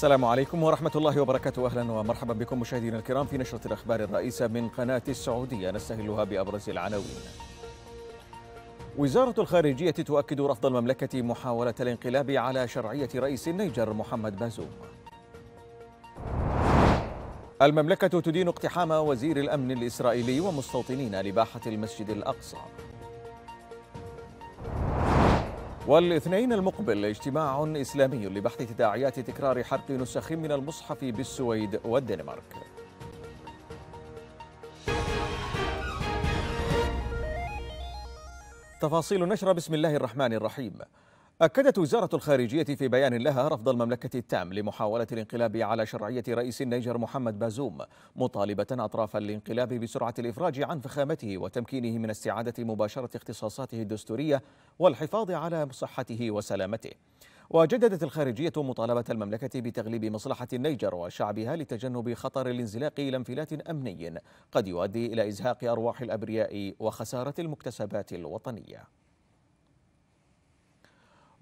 السلام عليكم ورحمة الله وبركاته أهلا ومرحبا بكم مشاهدينا الكرام في نشرة الأخبار الرئيسة من قناة السعودية نستهلها بأبرز العناوين وزارة الخارجية تؤكد رفض المملكة محاولة الانقلاب على شرعية رئيس النيجر محمد بازوم المملكة تدين اقتحام وزير الأمن الإسرائيلي ومستوطنين لباحة المسجد الأقصى والاثنين المقبل اجتماع إسلامي لبحث تداعيات تكرار حرق نسخ من المصحف بالسويد والدنمارك تفاصيل نشر بسم الله الرحمن الرحيم أكدت وزارة الخارجية في بيان لها رفض المملكة التام لمحاولة الانقلاب على شرعية رئيس النيجر محمد بازوم مطالبة أطراف الانقلاب بسرعة الإفراج عن فخامته وتمكينه من استعادة مباشرة اختصاصاته الدستورية والحفاظ على صحته وسلامته وجددت الخارجية مطالبة المملكة بتغليب مصلحة النيجر وشعبها لتجنب خطر الانزلاق إلى انفلات أمني قد يؤدي إلى إزهاق أرواح الأبرياء وخسارة المكتسبات الوطنية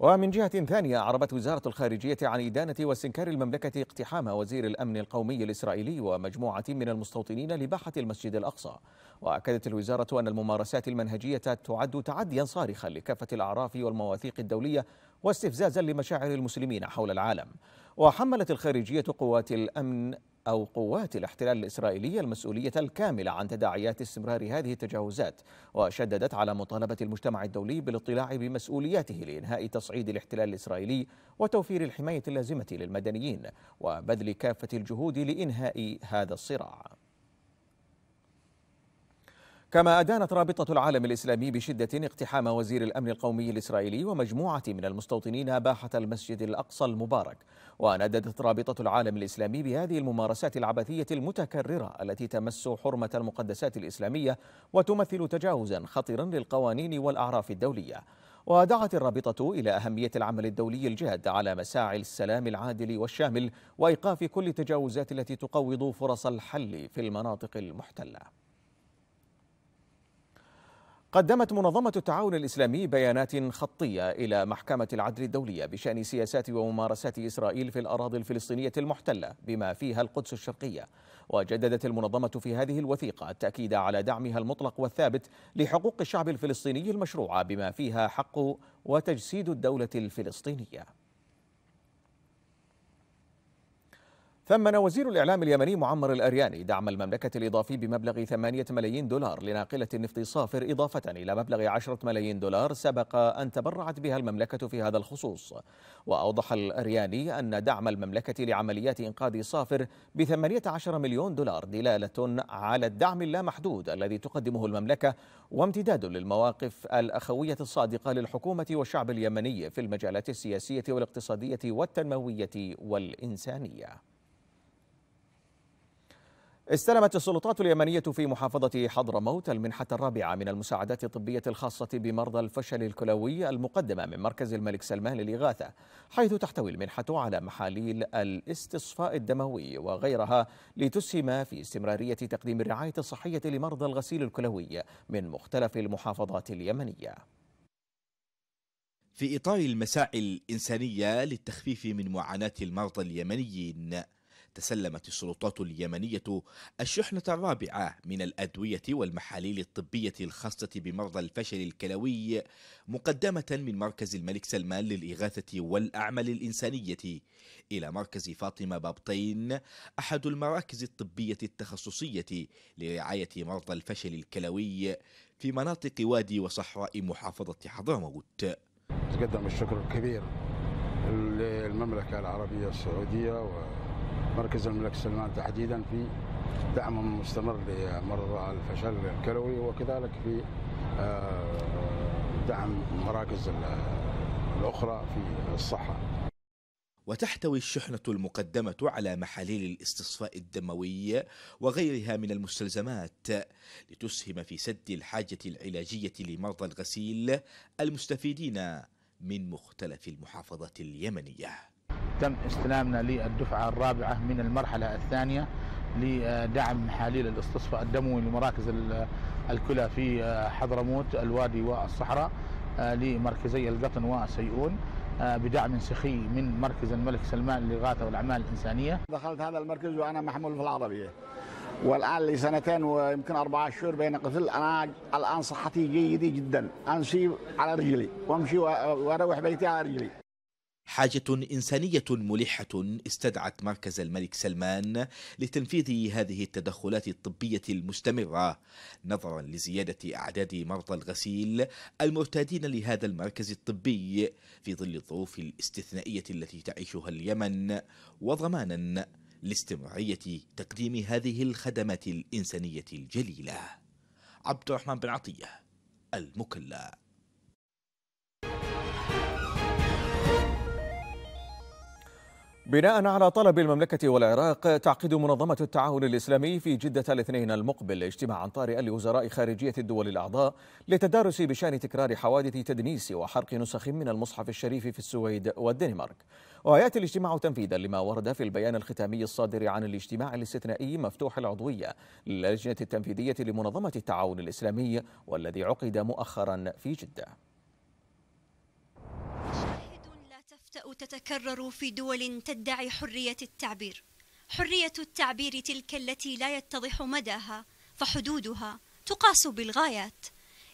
ومن جهة ثانية أعربت وزارة الخارجية عن إدانة واستنكار المملكة اقتحام وزير الأمن القومي الإسرائيلي ومجموعة من المستوطنين لباحة المسجد الأقصى وأكدت الوزارة أن الممارسات المنهجية تعد تعديا صارخا لكافة الأعراف والمواثيق الدولية واستفزازا لمشاعر المسلمين حول العالم وحملت الخارجية قوات الأمن أو قوات الاحتلال الإسرائيلية المسؤولية الكاملة عن تداعيات استمرار هذه التجاوزات وشددت على مطالبة المجتمع الدولي بالاطلاع بمسؤولياته لإنهاء تصعيد الاحتلال الإسرائيلي وتوفير الحماية اللازمة للمدنيين وبذل كافة الجهود لإنهاء هذا الصراع كما أدانت رابطة العالم الإسلامي بشدة اقتحام وزير الأمن القومي الإسرائيلي ومجموعة من المستوطنين باحة المسجد الأقصى المبارك ونددت رابطة العالم الإسلامي بهذه الممارسات العبثية المتكررة التي تمس حرمة المقدسات الإسلامية وتمثل تجاوزا خطرا للقوانين والأعراف الدولية ودعت الرابطة إلى أهمية العمل الدولي الجاد على مساعي السلام العادل والشامل وإيقاف كل التجاوزات التي تقوض فرص الحل في المناطق المحتلة قدمت منظمة التعاون الإسلامي بيانات خطية إلى محكمة العدل الدولية بشأن سياسات وممارسات إسرائيل في الأراضي الفلسطينية المحتلة بما فيها القدس الشرقية وجددت المنظمة في هذه الوثيقة التأكيد على دعمها المطلق والثابت لحقوق الشعب الفلسطيني المشروعة بما فيها حق وتجسيد الدولة الفلسطينية ثمن وزير الإعلام اليمني معمر الأرياني دعم المملكة الإضافي بمبلغ 8 ملايين دولار لناقلة النفط صافر إضافة إلى مبلغ 10 ملايين دولار سبق أن تبرعت بها المملكة في هذا الخصوص وأوضح الأرياني أن دعم المملكة لعمليات إنقاذ صافر ب 18 مليون دولار دلالة على الدعم اللامحدود الذي تقدمه المملكة وامتداد للمواقف الأخوية الصادقة للحكومة والشعب اليمني في المجالات السياسية والاقتصادية والتنموية والإنسانية استلمت السلطات اليمنية في محافظة حضرموت المنحة الرابعة من المساعدات الطبية الخاصة بمرضى الفشل الكلوي المقدمة من مركز الملك سلمان للإغاثة حيث تحتوي المنحة على محاليل الاستصفاء الدموي وغيرها لتسهم في استمرارية تقديم الرعاية الصحية لمرضى الغسيل الكلوي من مختلف المحافظات اليمنية في إطار المساعي الإنسانية للتخفيف من معاناة المرضى اليمنيين تسلمت السلطات اليمنية الشحنة الرابعة من الأدوية والمحاليل الطبية الخاصة بمرضى الفشل الكلوي مقدمة من مركز الملك سلمان للإغاثة والأعمال الإنسانية إلى مركز فاطمة بابطين أحد المراكز الطبية التخصصية لرعاية مرضى الفشل الكلوي في مناطق وادي وصحراء محافظة حضرموت تقدم الشكر الكبير للمملكة العربية السعودية و مركز الملك سلمان تحديدا في دعم مستمر لمرضى الفشل الكلوي وكذلك في آه، دعم المراكز الأخرى في الصحة وتحتوي الشحنة المقدمة على محاليل الاستصفاء الدموي وغيرها من المستلزمات لتسهم في سد الحاجة العلاجية لمرضى الغسيل المستفيدين من مختلف المحافظات اليمنيه تم استلامنا للدفعة الرابعة من المرحلة الثانية لدعم محاليل الاستصفاء الدموي لمراكز الكلى في آه، حضرموت الوادي والصحراء آه، لمركزي القطن وسيئون آه، بدعم سخي من مركز الملك سلمان للإغاثة والأعمال الإنسانية دخلت هذا المركز وأنا محمول في العربية والآن لسنتين ويمكن أربعة شهور بين قتل أنا الآن صحتي جيدة جدا أمشي على رجلي وأمشي وأروح بيتي على رجلي حاجة إنسانية ملحة استدعت مركز الملك سلمان لتنفيذ هذه التدخلات الطبية المستمرة نظرا لزيادة أعداد مرضى الغسيل المرتادين لهذا المركز الطبي في ظل الظروف الاستثنائية التي تعيشها اليمن وضمانا لاستمرارية تقديم هذه الخدمات الإنسانية الجليلة عبد الرحمن بن عطية المكلا بناء على طلب المملكة والعراق تعقد منظمة التعاون الإسلامي في جدة الاثنين المقبل اجتماعا طارئا لوزراء خارجية الدول الأعضاء للتدارس بشأن تكرار حوادث تدنيس وحرق نسخ من المصحف الشريف في السويد والدنمارك ويأتي الاجتماع تنفيذا لما ورد في البيان الختامي الصادر عن الاجتماع الاستثنائي مفتوح العضوية للجنة التنفيذية لمنظمة التعاون الإسلامي والذي عقد مؤخرا في جدة تتكرر في دول تدعي حرية التعبير حرية التعبير تلك التي لا يتضح مداها فحدودها تقاس بالغايات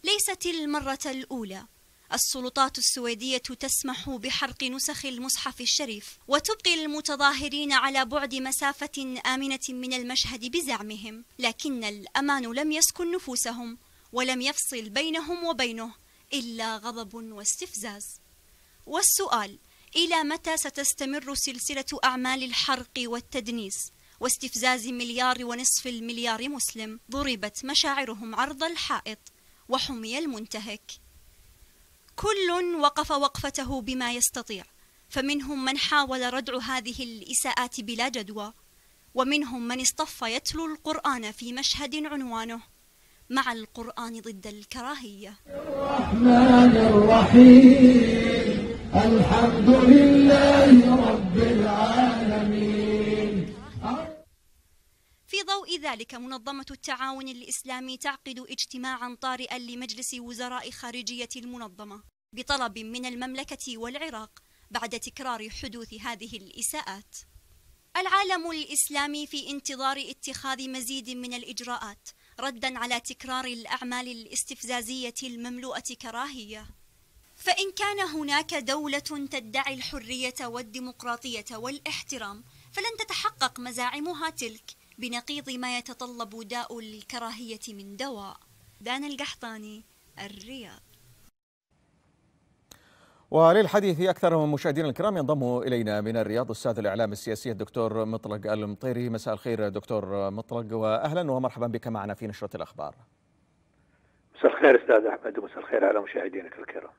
ليست المرة الأولى السلطات السويدية تسمح بحرق نسخ المصحف الشريف وتبقي المتظاهرين على بعد مسافة آمنة من المشهد بزعمهم لكن الأمان لم يسكن نفوسهم ولم يفصل بينهم وبينه إلا غضب واستفزاز والسؤال إلى متى ستستمر سلسلة أعمال الحرق والتدنيس واستفزاز مليار ونصف المليار مسلم ضربت مشاعرهم عرض الحائط وحمي المنتهك كل وقف وقفته بما يستطيع فمنهم من حاول ردع هذه الإساءات بلا جدوى ومنهم من اصطف يتلو القرآن في مشهد عنوانه مع القرآن ضد الكراهية الرحمن الرحيم الحمد لله رب العالمين في ضوء ذلك منظمة التعاون الإسلامي تعقد اجتماعا طارئا لمجلس وزراء خارجية المنظمة بطلب من المملكة والعراق بعد تكرار حدوث هذه الإساءات العالم الإسلامي في انتظار اتخاذ مزيد من الإجراءات ردا على تكرار الأعمال الاستفزازية المملوءة كراهية فإن كان هناك دولة تدعي الحرية والديمقراطية والاحترام فلن تتحقق مزاعمها تلك بنقيض ما يتطلب داء الكراهية من دواء دان القحطاني الرياض وللحديث أكثر من مشاهدينا الكرام ينضم إلينا من الرياض أستاذ الإعلام السياسي الدكتور مطلق المطيري مساء الخير دكتور مطلق وأهلا ومرحبا بك معنا في نشرة الأخبار مساء الخير أستاذ أحمد ومساء الخير على مشاهدينك الكرام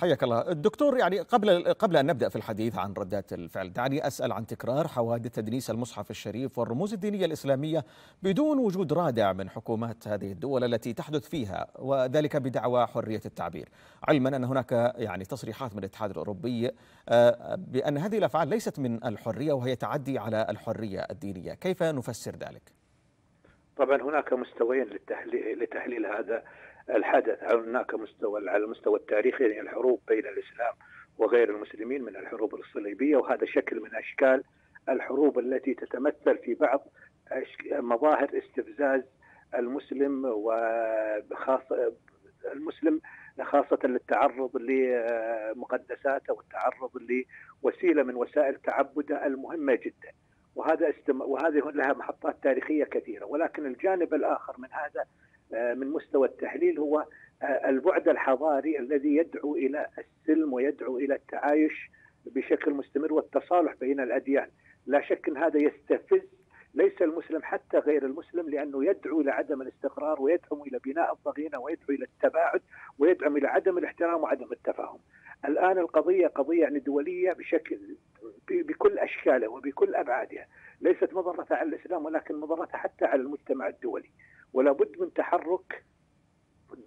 حياك الله الدكتور يعني قبل قبل ان نبدا في الحديث عن ردات الفعل دعني اسال عن تكرار حوادث تدنيس المصحف الشريف والرموز الدينيه الاسلاميه بدون وجود رادع من حكومات هذه الدول التي تحدث فيها وذلك بدعوى حريه التعبير علما ان هناك يعني تصريحات من الاتحاد الاوروبي آه، بان هذه الافعال ليست من الحريه وهي تعدي على الحريه الدينيه كيف نفسر ذلك طبعا هناك مستويين لتحليل هذا الحدث هناك مستوى على المستوى التاريخي يعني الحروب بين الاسلام وغير المسلمين من الحروب الصليبيه وهذا شكل من اشكال الحروب التي تتمثل في بعض مظاهر استفزاز المسلم وخاصة المسلم خاصة للتعرض لمقدساته والتعرض لوسيلة من وسائل تعبده المهمة جدا وهذا استم... وهذه لها محطات تاريخية كثيرة ولكن الجانب الآخر من هذا آه، من مستوى التحليل هو آه، البعد الحضاري الذي يدعو الى السلم ويدعو الى التعايش بشكل مستمر والتصالح بين الاديان، لا شك ان هذا يستفز ليس المسلم حتى غير المسلم لانه يدعو الى عدم الاستقرار ويدعو الى بناء الضغينه ويدعو الى التباعد ويدعو الى عدم الاحترام وعدم التفاهم. الان القضيه قضيه يعني دوليه بشكل بكل اشكالها وبكل ابعادها، ليست مضرتها على الاسلام ولكن مضرتها حتى على المجتمع الدولي. ولا بد من تحرك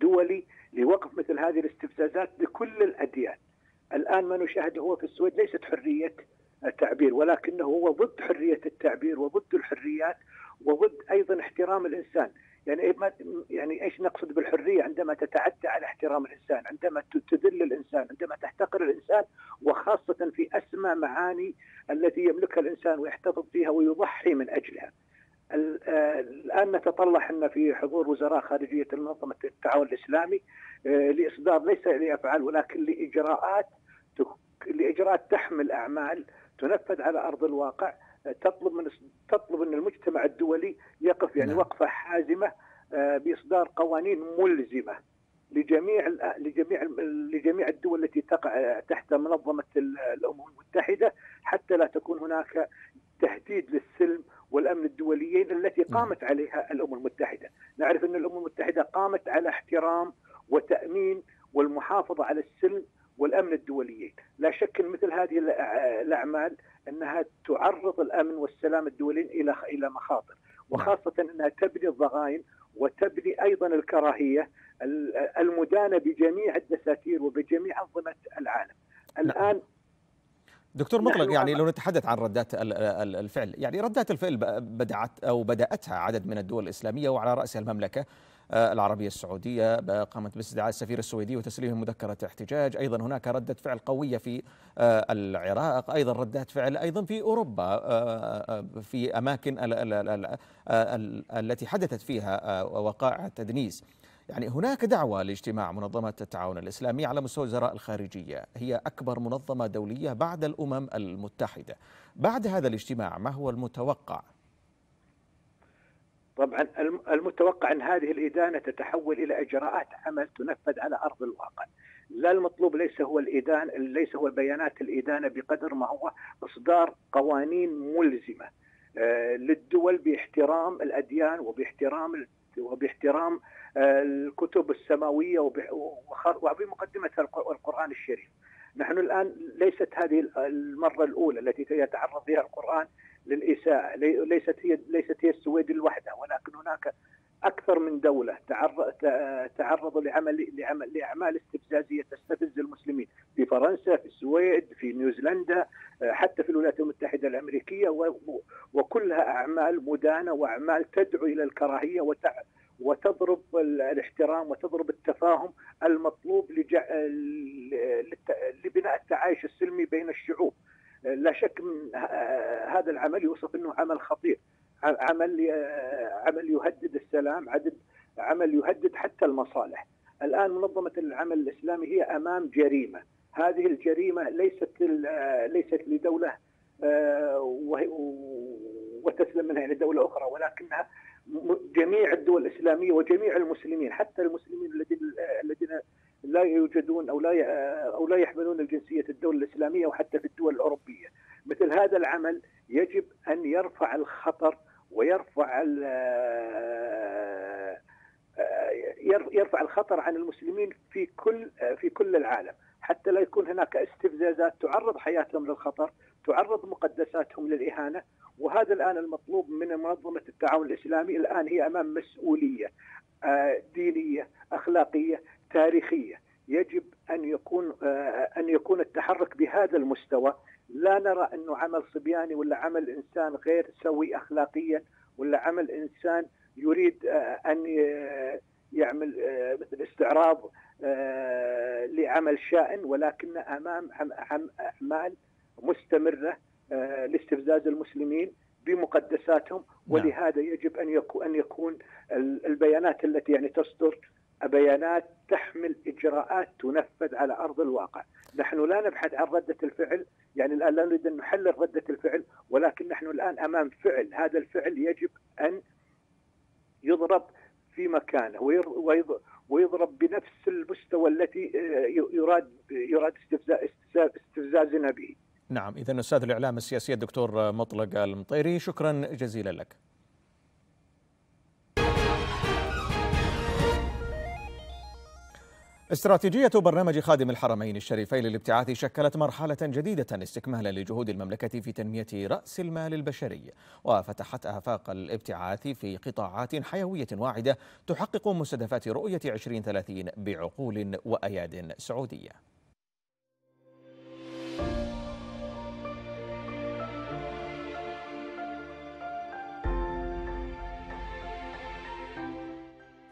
دولي لوقف مثل هذه الاستفزازات بكل الاديان. الان ما نشاهده هو في السويد ليست حريه التعبير ولكنه هو ضد حريه التعبير وضد الحريات وضد ايضا احترام الانسان، يعني إيه يعني ايش نقصد بالحريه عندما تتعدى على احترام الانسان، عندما تذل الانسان، عندما تحتقر الانسان وخاصه في اسمى معاني التي يملكها الانسان ويحتفظ فيها ويضحي من اجلها. آه، الان نتطلع احنا في حضور وزراء خارجيه منظمه التعاون الاسلامي آه، لاصدار ليس لافعال ولكن لاجراءات لاجراءات تحمل اعمال تنفذ على ارض الواقع آه، تطلب من تطلب ان المجتمع الدولي يقف يعني نعم. وقفه حازمه باصدار قوانين ملزمه لجميع لجميع لجميع الدول التي تقع تحت منظمه الامم المتحده حتى لا تكون هناك تهديد للسلم والامن الدوليين التي نعم. قامت عليها الامم المتحده، نعرف ان الامم المتحده قامت على احترام وتامين والمحافظه على السلم والامن الدوليين، لا شك ان مثل هذه الاعمال انها تعرض الامن والسلام الدوليين الى الى مخاطر، نعم. وخاصه انها تبني الضغائن وتبني ايضا الكراهيه المدانه بجميع الدساتير وبجميع انظمه العالم. نعم. الان دكتور مطلق نعم، يعني نعم. لو نتحدث عن ردات الفعل يعني ردات الفعل بدأت أو بدأتها عدد من الدول الإسلامية وعلى رأسها المملكة آه، العربية السعودية قامت باستدعاء السفير السويدي وتسليمه مذكرة احتجاج أيضا هناك ردة فعل قوية في آه، العراق أيضا ردات فعل أيضا في أوروبا آه، في أماكن التي حدثت فيها وقائع تدنيس يعني هناك دعوة لاجتماع منظمة التعاون الإسلامي على مستوى وزراء الخارجية هي أكبر منظمة دولية بعد الأمم المتحدة بعد هذا الاجتماع ما هو المتوقع؟ طبعا المتوقع أن هذه الإدانة تتحول إلى إجراءات عمل تنفذ على أرض الواقع لا المطلوب ليس هو الإدانة ليس هو بيانات الإدانة بقدر ما هو إصدار قوانين ملزمة آه، للدول باحترام الأديان وباحترام وباحترام آه، الكتب السماوية وبمقدمة القرآن الشريف نحن الآن ليست هذه المرة الأولى التي يتعرض فيها القرآن للإساءة ليست هي ليست هي السويد الوحدة ولكن هناك اكثر من دوله تعرضوا لعمل لعمل لاعمال استفزازيه تستفز المسلمين في فرنسا في السويد في نيوزيلندا حتى في الولايات المتحده الامريكيه وكلها اعمال مدانه واعمال تدعو الى الكراهيه وتضرب الاحترام وتضرب التفاهم المطلوب لبناء التعايش السلمي بين الشعوب لا شك من هذا العمل يوصف انه عمل خطير عمل عمل يهدد السلام عدد عمل يهدد حتى المصالح الان منظمه العمل الاسلامي هي امام جريمه هذه الجريمه ليست ليست لدوله آه، وتسلم منها يعني دوله اخرى ولكنها جميع الدول الاسلاميه وجميع المسلمين حتى المسلمين الذين الذين لا يوجدون او لا او لا يحملون الجنسيه الدوله الاسلاميه وحتى في الدول الاوروبيه مثل هذا العمل يجب ان يرفع الخطر ويرفع آه، آه، يرفع الخطر عن المسلمين في كل آه، في كل العالم حتى لا يكون هناك استفزازات تعرض حياتهم للخطر تعرض مقدساتهم للإهانة وهذا الآن المطلوب من منظمة التعاون الإسلامي الآن هي أمام مسؤولية دينية أخلاقية تاريخية يجب ان يكون آه، ان يكون التحرك بهذا المستوى لا نرى انه عمل صبياني ولا عمل انسان غير سوي اخلاقيا ولا عمل انسان يريد آه، ان يعمل مثل آه، استعراض لعمل شائن ولكن امام اعمال مستمره لاستفزاز المسلمين بمقدساتهم نعم. ولهذا يجب ان يكون ان يكون البيانات التي يعني تصدر بيانات تحمل اجراءات تنفذ على ارض الواقع، نحن لا نبحث عن رده الفعل، يعني الان لا نريد ان نحلل رده الفعل، ولكن نحن الان امام فعل، هذا الفعل يجب ان يضرب في مكانه ويضرب بنفس المستوى التي آه، يراد يراد استفزازنا به. نعم، اذا استاذ الاعلام السياسي الدكتور مطلق المطيري، شكرا جزيلا لك. استراتيجية برنامج خادم الحرمين الشريفين للابتعاث شكلت مرحلة جديدة استكمالا لجهود المملكة في تنمية رأس المال البشري وفتحت آفاق الابتعاث في قطاعات حيوية واعدة تحقق مستهدفات رؤية 2030 بعقول وأياد سعودية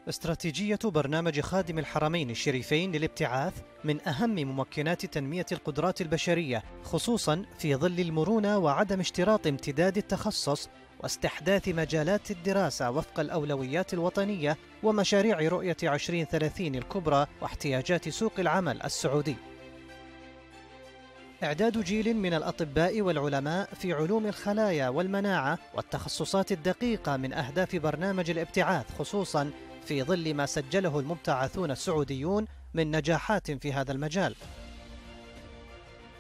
استراتيجية برنامج خادم الحرمين الشريفين للابتعاث من أهم ممكنات تنمية القدرات البشرية خصوصا في ظل المرونة وعدم اشتراط امتداد التخصص واستحداث مجالات الدراسة وفق الأولويات الوطنية ومشاريع رؤية 2030 الكبرى واحتياجات سوق العمل السعودي إعداد جيل من الأطباء والعلماء في علوم الخلايا والمناعة والتخصصات الدقيقة من أهداف برنامج الابتعاث خصوصاً في ظل ما سجله المبتعثون السعوديون من نجاحات في هذا المجال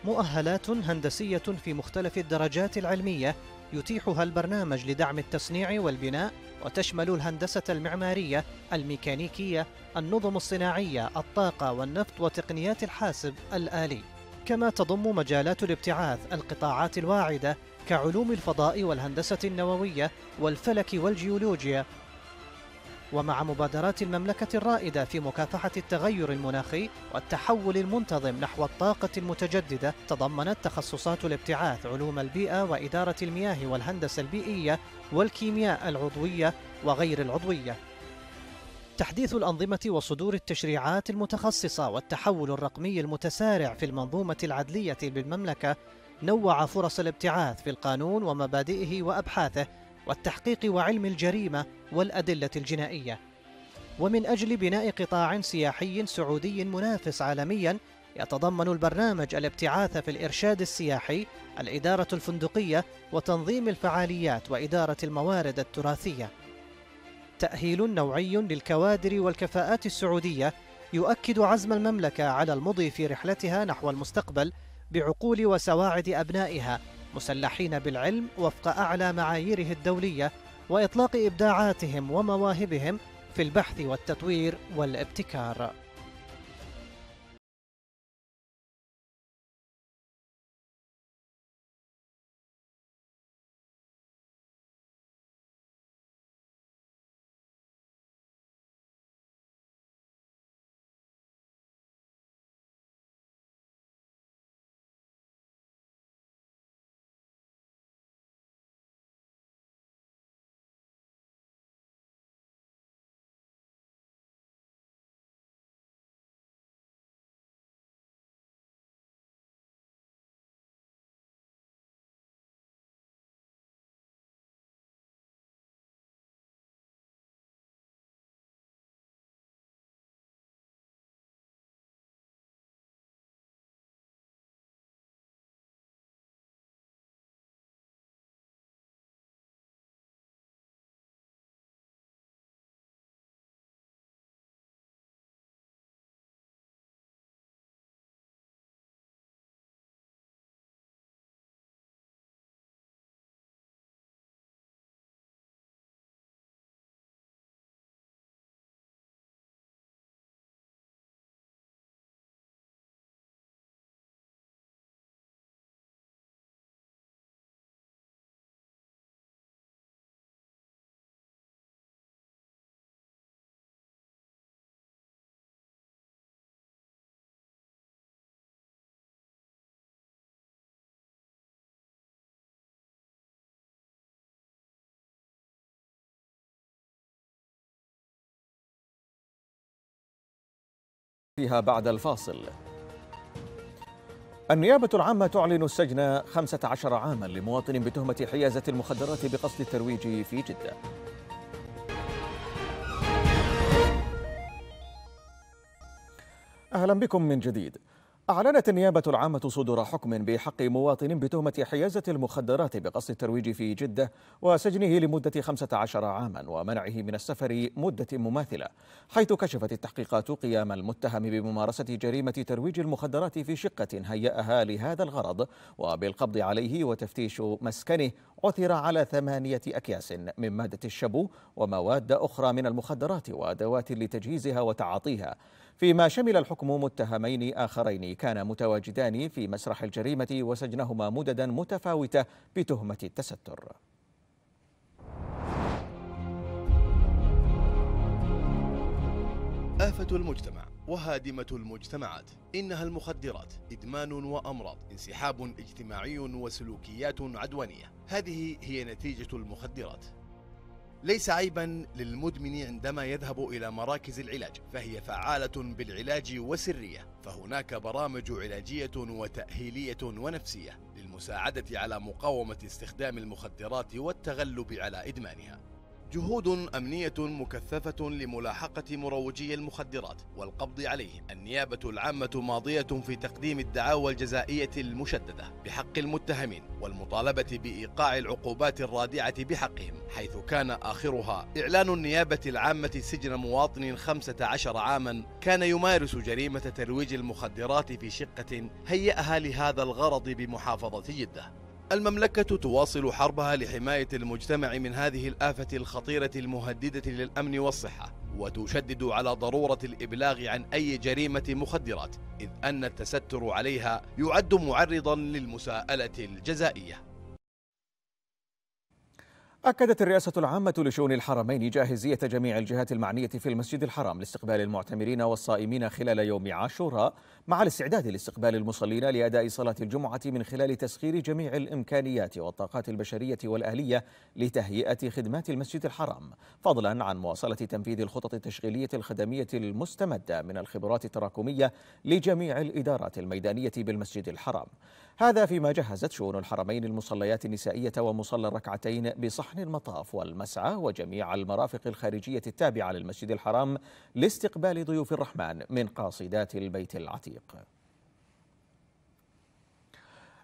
مؤهلات هندسية في مختلف الدرجات العلمية يتيحها البرنامج لدعم التصنيع والبناء وتشمل الهندسة المعمارية، الميكانيكية، النظم الصناعية، الطاقة والنفط وتقنيات الحاسب الآلي. كما تضم مجالات الابتعاث القطاعات الواعدة كعلوم الفضاء والهندسة النووية والفلك والجيولوجيا ومع مبادرات المملكة الرائدة في مكافحة التغير المناخي والتحول المنتظم نحو الطاقة المتجددة تضمنت تخصصات الابتعاث علوم البيئة وإدارة المياه والهندسة البيئية والكيمياء العضوية وغير العضوية تحديث الأنظمة وصدور التشريعات المتخصصة والتحول الرقمي المتسارع في المنظومة العدلية بالمملكة نوع فرص الابتعاث في القانون ومبادئه وأبحاثه والتحقيق وعلم الجريمة والأدلة الجنائية ومن أجل بناء قطاع سياحي سعودي منافس عالميا يتضمن البرنامج الابتعاث في الإرشاد السياحي الإدارة الفندقية وتنظيم الفعاليات وإدارة الموارد التراثية تأهيل نوعي للكوادر والكفاءات السعودية يؤكد عزم المملكة على المضي في رحلتها نحو المستقبل بعقول وسواعد أبنائها مسلحين بالعلم وفق أعلى معاييره الدولية وإطلاق إبداعاتهم ومواهبهم في البحث والتطوير والابتكار فيها بعد الفاصل النيابة العامة تعلن السجن 15 عاما لمواطن بتهمة حيازة المخدرات بقصد الترويج في جدة أهلا بكم من جديد أعلنت النيابة العامة صدور حكم بحق مواطن بتهمة حيازة المخدرات بقصد الترويج في جدة وسجنه لمدة 15 عاما ومنعه من السفر مدة مماثلة حيث كشفت التحقيقات قيام المتهم بممارسة جريمة ترويج المخدرات في شقة هيأها لهذا الغرض وبالقبض عليه وتفتيش مسكنه عثر على ثمانية أكياس من مادة الشبو ومواد أخرى من المخدرات وأدوات لتجهيزها وتعاطيها فيما شمل الحكم متهمين آخرين كان متواجدان في مسرح الجريمة وسجنهما مددا متفاوتة بتهمة التستر آفة المجتمع وهادمة المجتمعات إنها المخدرات إدمان وأمراض انسحاب اجتماعي وسلوكيات عدوانية هذه هي نتيجة المخدرات ليس عيبا للمدمن عندما يذهب إلى مراكز العلاج فهي فعالة بالعلاج وسرية فهناك برامج علاجية وتأهيلية ونفسية للمساعدة على مقاومة استخدام المخدرات والتغلب على إدمانها جهود أمنية مكثفة لملاحقة مروجي المخدرات والقبض عليهم النيابة العامة ماضية في تقديم الدعاوى الجزائية المشددة بحق المتهمين والمطالبة بإيقاع العقوبات الرادعة بحقهم حيث كان آخرها إعلان النيابة العامة سجن مواطن 15 عاما كان يمارس جريمة ترويج المخدرات في شقة هيأها لهذا الغرض بمحافظة جدة المملكة تواصل حربها لحماية المجتمع من هذه الآفة الخطيرة المهددة للأمن والصحة وتشدد على ضرورة الإبلاغ عن أي جريمة مخدرات إذ أن التستر عليها يعد معرضا للمساءلة الجزائية أكدت الرئاسة العامة لشؤون الحرمين جاهزية جميع الجهات المعنية في المسجد الحرام لاستقبال المعتمرين والصائمين خلال يوم عاشوراء مع الاستعداد لاستقبال المصلين لأداء صلاة الجمعة من خلال تسخير جميع الإمكانيات والطاقات البشرية والأهلية لتهيئة خدمات المسجد الحرام فضلا عن مواصلة تنفيذ الخطط التشغيلية الخدمية المستمدة من الخبرات التراكمية لجميع الإدارات الميدانية بالمسجد الحرام هذا فيما جهزت شؤون الحرمين المصليات النسائية ومصلى الركعتين بصحن المطاف والمسعى وجميع المرافق الخارجية التابعة للمسجد الحرام لاستقبال ضيوف الرحمن من قاصدات البيت العتيق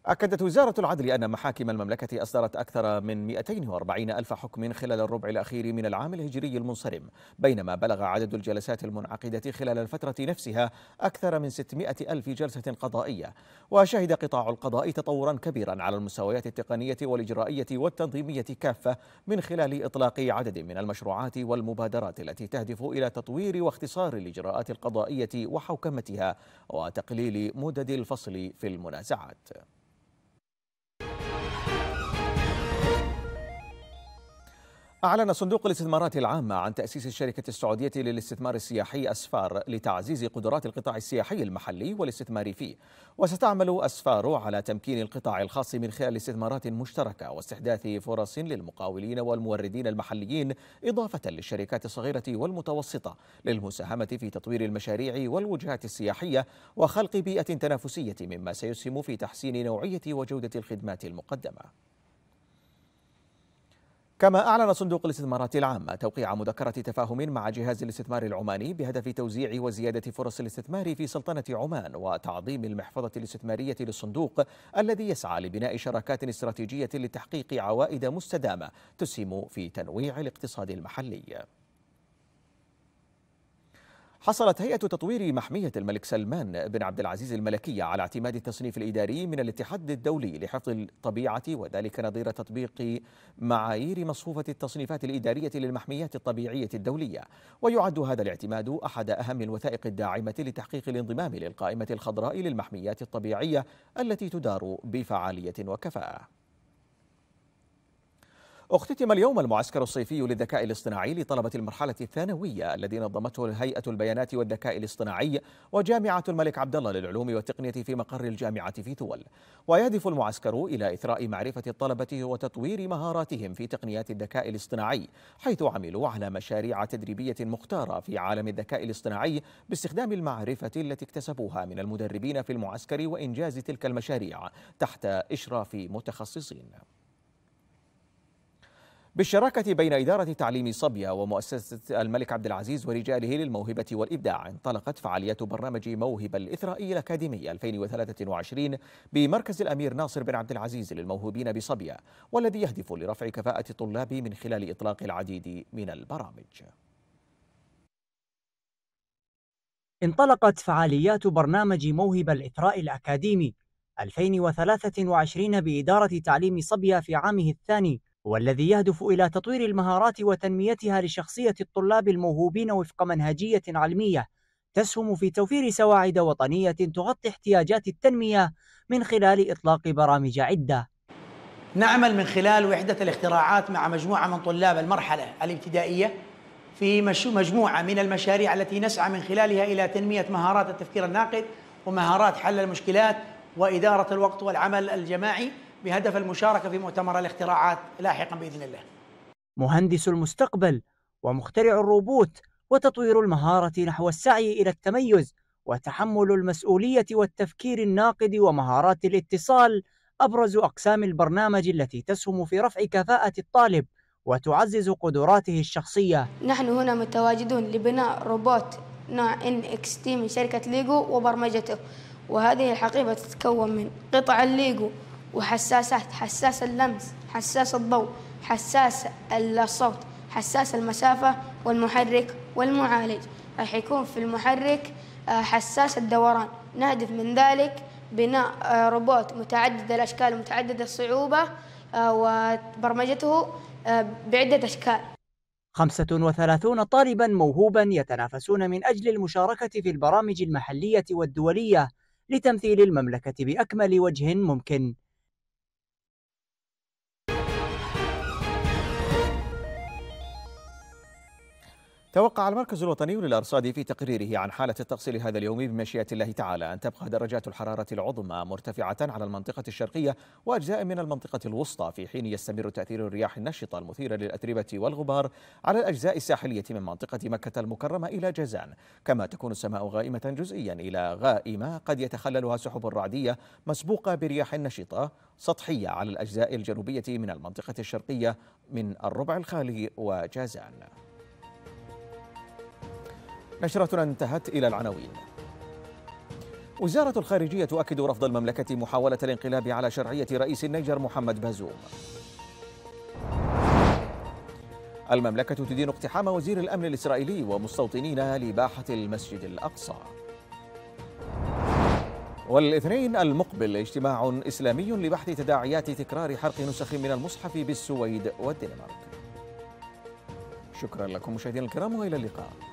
أكدت وزارة العدل أن محاكم المملكة أصدرت أكثر من 240 ألف حكم خلال الربع الأخير من العام الهجري المنصرم بينما بلغ عدد الجلسات المنعقدة خلال الفترة نفسها أكثر من 600 ألف جلسة قضائية وشهد قطاع القضاء تطورا كبيرا على المستويات التقنية والإجرائية والتنظيمية كافة من خلال إطلاق عدد من المشروعات والمبادرات التي تهدف إلى تطوير واختصار الإجراءات القضائية وحوكمتها وتقليل مدد الفصل في المنازعات أعلن صندوق الاستثمارات العامة عن تأسيس الشركة السعودية للاستثمار السياحي أسفار لتعزيز قدرات القطاع السياحي المحلي والاستثمار فيه وستعمل أسفار على تمكين القطاع الخاص من خلال استثمارات مشتركة واستحداث فرص للمقاولين والموردين المحليين إضافة للشركات الصغيرة والمتوسطة للمساهمة في تطوير المشاريع والوجهات السياحية وخلق بيئة تنافسية مما سيسهم في تحسين نوعية وجودة الخدمات المقدمة كما أعلن صندوق الاستثمارات العامة توقيع مذكرة تفاهم مع جهاز الاستثمار العماني بهدف توزيع وزيادة فرص الاستثمار في سلطنة عمان وتعظيم المحفظة الاستثمارية للصندوق الذي يسعى لبناء شراكات استراتيجية لتحقيق عوائد مستدامة تسهم في تنويع الاقتصاد المحلي. حصلت هيئة تطوير محمية الملك سلمان بن عبد العزيز الملكية على اعتماد التصنيف الإداري من الاتحاد الدولي لحفظ الطبيعة وذلك نظير تطبيق معايير مصفوفة التصنيفات الإدارية للمحميات الطبيعية الدولية ويعد هذا الاعتماد أحد أهم الوثائق الداعمة لتحقيق الانضمام للقائمة الخضراء للمحميات الطبيعية التي تدار بفعالية وكفاءة اختتم اليوم المعسكر الصيفي للذكاء الاصطناعي لطلبة المرحلة الثانوية الذي نظمته هيئة البيانات والذكاء الاصطناعي وجامعة الملك عبد الله للعلوم والتقنية في مقر الجامعة في ثول ويهدف المعسكر إلى إثراء معرفة الطلبة وتطوير مهاراتهم في تقنيات الذكاء الاصطناعي حيث عملوا على مشاريع تدريبية مختارة في عالم الذكاء الاصطناعي باستخدام المعرفة التي اكتسبوها من المدربين في المعسكر وإنجاز تلك المشاريع تحت إشراف متخصصين بالشراكة بين إدارة تعليم صبية ومؤسسة الملك عبد العزيز ورجاله للموهبة والإبداع انطلقت فعالية برنامج موهبة الإثرائي الأكاديمي 2023 بمركز الأمير ناصر بن عبد العزيز للموهوبين بصبية والذي يهدف لرفع كفاءة الطلاب من خلال إطلاق العديد من البرامج انطلقت فعاليات برنامج موهبة الإثراء الأكاديمي 2023 بإدارة تعليم صبية في عامه الثاني والذي يهدف إلى تطوير المهارات وتنميتها لشخصية الطلاب الموهوبين وفق منهجية علمية تسهم في توفير سواعد وطنية تغطي احتياجات التنمية من خلال إطلاق برامج عدة نعمل من خلال وحدة الاختراعات مع مجموعة من طلاب المرحلة الابتدائية في مجموعة من المشاريع التي نسعى من خلالها إلى تنمية مهارات التفكير الناقد ومهارات حل المشكلات وإدارة الوقت والعمل الجماعي بهدف المشاركة في مؤتمر الاختراعات لاحقا بإذن الله مهندس المستقبل ومخترع الروبوت وتطوير المهارة نحو السعي إلى التميز وتحمل المسؤولية والتفكير الناقد ومهارات الاتصال أبرز أقسام البرنامج التي تسهم في رفع كفاءة الطالب وتعزز قدراته الشخصية نحن هنا متواجدون لبناء روبوت نوع NXT من شركة ليجو وبرمجته وهذه الحقيبة تتكون من قطع الليجو وحساسات حساس اللمس حساس الضوء حساس الصوت حساس المسافة والمحرك والمعالج راح يكون في المحرك آه، حساس الدوران نهدف من ذلك بناء آه، روبوت متعدد الأشكال ومتعدد الصعوبة آه، وبرمجته بعدة أشكال 35 طالبا موهوبا يتنافسون من أجل المشاركة في البرامج المحلية والدولية لتمثيل المملكة بأكمل وجه ممكن توقع المركز الوطني للأرصاد في تقريره عن حالة التقصير هذا اليوم بمشيئة الله تعالى أن تبقى درجات الحرارة العظمى مرتفعة على المنطقة الشرقية وأجزاء من المنطقة الوسطى في حين يستمر تأثير الرياح النشطة المثيرة للأتربة والغبار على الأجزاء الساحلية من منطقة مكة المكرمة إلى جازان كما تكون السماء غائمة جزئيا إلى غائمة قد يتخللها سحب رعدية مسبوقة برياح نشطة سطحية على الأجزاء الجنوبية من المنطقة الشرقية من الربع الخالي وجازان نشرتنا انتهت إلى العناوين وزارة الخارجية تؤكد رفض المملكة محاولة الانقلاب على شرعية رئيس النيجر محمد بازوم المملكة تدين اقتحام وزير الأمن الإسرائيلي ومستوطنين لباحة المسجد الأقصى والاثنين المقبل اجتماع إسلامي لبحث تداعيات تكرار حرق نسخ من المصحف بالسويد والدنمارك شكرا لكم مشاهدينا الكرام وإلى اللقاء